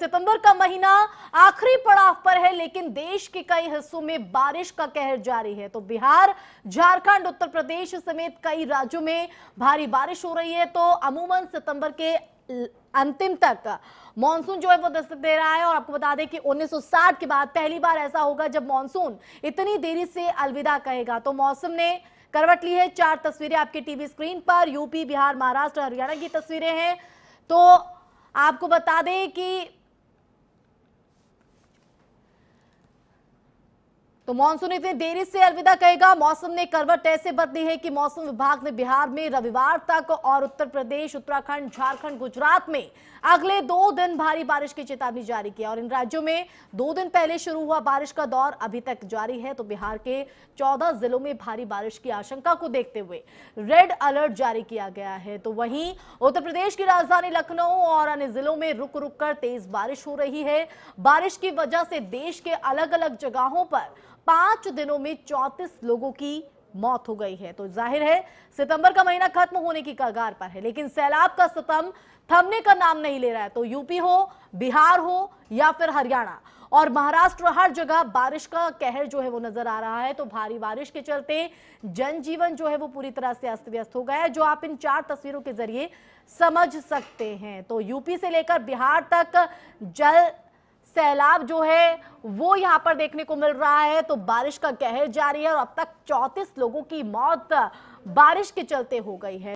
सितंबर का महीना आखिरी पड़ाव पर है लेकिन देश के कई हिस्सों में बारिश का कहर जारी है तो बिहार झारखंड उत्तर प्रदेश समेत कई राज्यों में भारी बारिश हो रही है तो अमूमन सितंबर के अंतिम तक मानसून जो है वो दस्तक दे रहा है और आपको बता दें कि 1960 के बाद पहली बार ऐसा होगा जब मानसून इतनी देरी से अलविदा कहेगा तो मौसम ने करवट ली है चार तस्वीरें आपके टीवी स्क्रीन पर यूपी बिहार महाराष्ट्र हरियाणा की तस्वीरें हैं तो आपको बता दें कि तो मानसून इतनी देरी से अलविदा कहेगा मौसम ने करवट ऐसे बदली है कि मौसम विभाग ने बिहार में रविवार तक और उत्तर प्रदेश उत्तराखंड झारखंड गुजरात में अगले दो दिन भारी बारिश की चेतावनी जारी की और इन राज्यों में दो दिन पहले शुरू हुआ बारिश का दौर अभी तक जारी है तो बिहार के चौदह जिलों में भारी बारिश की आशंका को देखते हुए रेड अलर्ट जारी किया गया है तो वहीं उत्तर प्रदेश की राजधानी लखनऊ और अन्य जिलों में रुक रुक कर तेज बारिश हो रही है बारिश की वजह से देश के अलग अलग जगहों पर पांच दिनों में चौतीस लोगों की मौत हो गई है तो जाहिर है सितंबर का महीना खत्म होने की कगार पर है लेकिन सैलाब का सितम थमने का नाम नहीं ले रहा है तो यूपी हो बिहार हो या फिर हरियाणा और महाराष्ट्र हर जगह बारिश का कहर जो है वो नजर आ रहा है तो भारी बारिश के चलते जनजीवन जो है वो पूरी तरह से अस्त व्यस्त हो गया है जो आप इन चार तस्वीरों के जरिए समझ सकते हैं तो यूपी से लेकर बिहार तक जल सैलाब जो है वो यहां पर देखने को मिल रहा है तो बारिश का कहर जारी है और अब तक चौंतीस लोगों की मौत बारिश के चलते हो गई है